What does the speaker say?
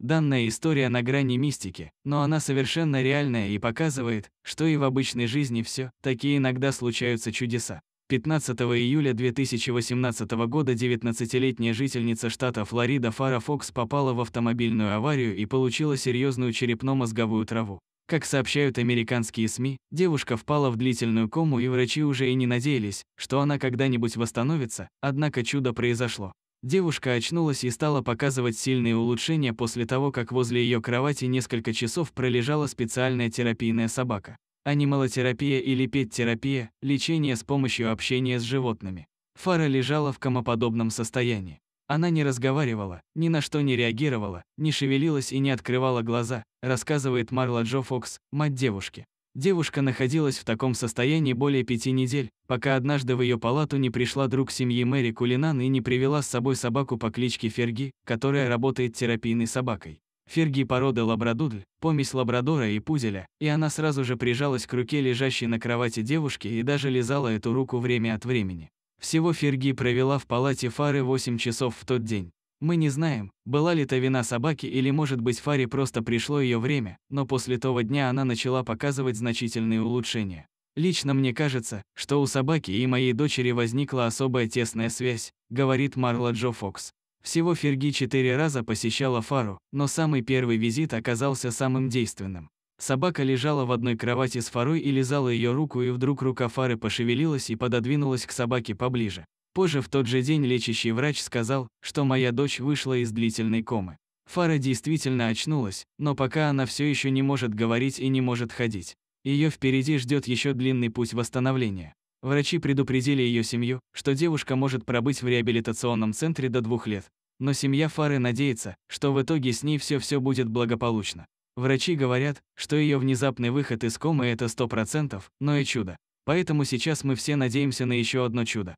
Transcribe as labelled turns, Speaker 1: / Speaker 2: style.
Speaker 1: Данная история на грани мистики, но она совершенно реальная и показывает, что и в обычной жизни все, такие иногда случаются чудеса. 15 июля 2018 года 19-летняя жительница штата Флорида Фара Фокс попала в автомобильную аварию и получила серьезную черепно-мозговую траву. Как сообщают американские СМИ, девушка впала в длительную кому и врачи уже и не надеялись, что она когда-нибудь восстановится, однако чудо произошло. Девушка очнулась и стала показывать сильные улучшения после того, как возле ее кровати несколько часов пролежала специальная терапийная собака. Анималотерапия или петтерапия – лечение с помощью общения с животными. Фара лежала в комоподобном состоянии. Она не разговаривала, ни на что не реагировала, не шевелилась и не открывала глаза, рассказывает Марла Джо Фокс, мать девушки. Девушка находилась в таком состоянии более пяти недель, пока однажды в ее палату не пришла друг семьи Мэри Кулинан и не привела с собой собаку по кличке Ферги, которая работает терапийной собакой. Ферги породы лабрадудль, помесь лабрадора и пуделя, и она сразу же прижалась к руке лежащей на кровати девушки и даже лизала эту руку время от времени. Всего Ферги провела в палате Фары 8 часов в тот день. Мы не знаем, была ли это вина собаки или, может быть, Фаре просто пришло ее время, но после того дня она начала показывать значительные улучшения. Лично мне кажется, что у собаки и моей дочери возникла особая тесная связь, говорит Марла Джо Фокс. Всего Ферги четыре раза посещала Фару, но самый первый визит оказался самым действенным. Собака лежала в одной кровати с Фарой и лизала ее руку, и вдруг рука Фары пошевелилась и пододвинулась к собаке поближе. Позже в тот же день лечащий врач сказал, что моя дочь вышла из длительной комы. Фара действительно очнулась, но пока она все еще не может говорить и не может ходить. Ее впереди ждет еще длинный путь восстановления. Врачи предупредили ее семью, что девушка может пробыть в реабилитационном центре до двух лет. Но семья Фары надеется, что в итоге с ней все-все будет благополучно. Врачи говорят, что ее внезапный выход из комы это 100%, но и чудо. Поэтому сейчас мы все надеемся на еще одно чудо.